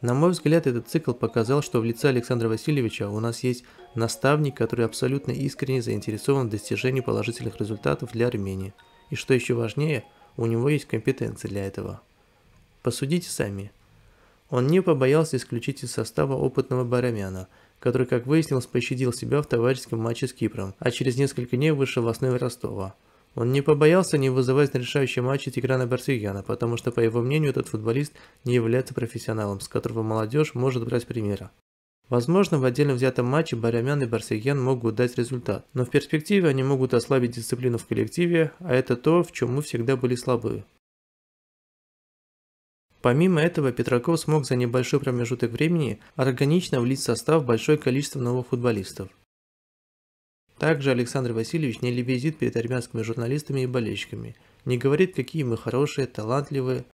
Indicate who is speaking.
Speaker 1: На мой взгляд, этот цикл показал, что в лице Александра Васильевича у нас есть наставник, который абсолютно искренне заинтересован в достижении положительных результатов для Армении. И что еще важнее, у него есть компетенции для этого. Посудите сами. Он не побоялся исключить из состава опытного Барамяна, который, как выяснилось, пощадил себя в товарищеском матче с Кипром, а через несколько дней вышел в основе Ростова – он не побоялся не вызывать на решающий матч Тиграна Барсигяна, потому что, по его мнению, этот футболист не является профессионалом, с которого молодежь может брать примера. Возможно, в отдельно взятом матче Барямян и Барсегьян могут дать результат, но в перспективе они могут ослабить дисциплину в коллективе, а это то, в чем мы всегда были слабы. Помимо этого, Петраков смог за небольшой промежуток времени органично влить в состав большое количество новых футболистов. Также Александр Васильевич не лебезит перед армянскими журналистами и болельщиками, не говорит, какие мы хорошие, талантливые,